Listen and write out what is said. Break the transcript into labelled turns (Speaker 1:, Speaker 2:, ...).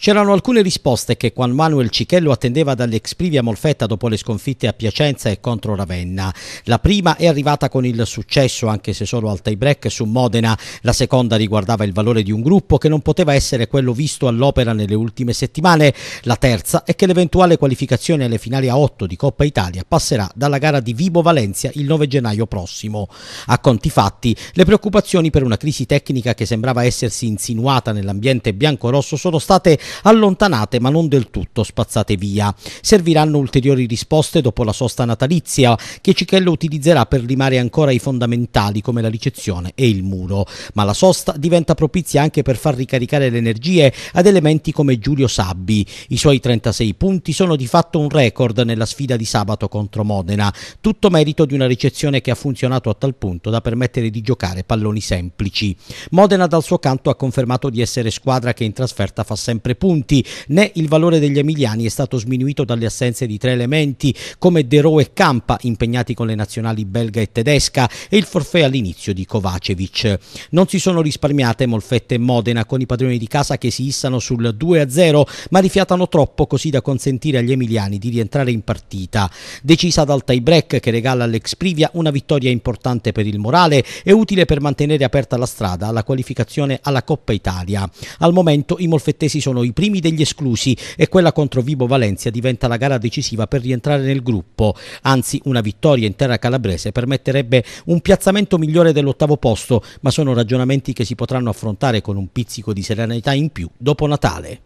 Speaker 1: C'erano alcune risposte che Juan Manuel Cichello attendeva dall'ex Privia Molfetta dopo le sconfitte a Piacenza e contro Ravenna. La prima è arrivata con il successo, anche se solo al tie-break su Modena. La seconda riguardava il valore di un gruppo che non poteva essere quello visto all'opera nelle ultime settimane. La terza è che l'eventuale qualificazione alle finali a 8 di Coppa Italia passerà dalla gara di Vibo Valencia il 9 gennaio prossimo. A conti fatti, le preoccupazioni per una crisi tecnica che sembrava essersi insinuata nell'ambiente biancorosso sono state allontanate ma non del tutto spazzate via. Serviranno ulteriori risposte dopo la sosta natalizia che Cichello utilizzerà per limare ancora i fondamentali come la ricezione e il muro, ma la sosta diventa propizia anche per far ricaricare le energie ad elementi come Giulio Sabbi. I suoi 36 punti sono di fatto un record nella sfida di sabato contro Modena, tutto merito di una ricezione che ha funzionato a tal punto da permettere di giocare palloni semplici. Modena dal suo canto ha confermato di essere squadra che in trasferta fa sempre punti, né il valore degli emiliani è stato sminuito dalle assenze di tre elementi come De Roo e Campa impegnati con le nazionali belga e tedesca e il forfè all'inizio di Kovacevic. Non si sono risparmiate Molfette e Modena con i padroni di casa che si issano sul 2-0 ma rifiatano troppo così da consentire agli emiliani di rientrare in partita. Decisa dal tie-break che regala all'ex Privia una vittoria importante per il morale e utile per mantenere aperta la strada alla qualificazione alla Coppa Italia. Al momento i molfettesi sono i primi degli esclusi e quella contro Vibo Valencia diventa la gara decisiva per rientrare nel gruppo. Anzi, una vittoria in terra calabrese permetterebbe un piazzamento migliore dell'ottavo posto, ma sono ragionamenti che si potranno affrontare con un pizzico di serenità in più dopo Natale.